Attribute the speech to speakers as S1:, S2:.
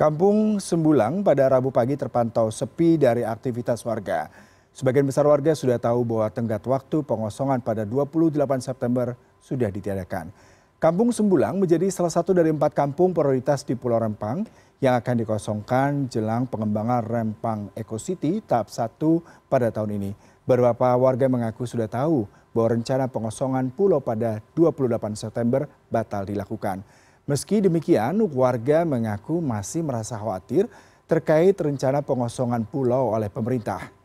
S1: Kampung Sembulang pada Rabu pagi terpantau sepi dari aktivitas warga. Sebagian besar warga sudah tahu bahwa tenggat waktu pengosongan pada 28 September sudah ditiadakan. Kampung Sembulang menjadi salah satu dari empat kampung prioritas di Pulau Rempang yang akan dikosongkan jelang pengembangan Rempang Eco City tahap 1 pada tahun ini. Beberapa warga mengaku sudah tahu bahwa rencana pengosongan pulau pada 28 September batal dilakukan. Meski demikian, warga mengaku masih merasa khawatir terkait rencana pengosongan pulau oleh pemerintah.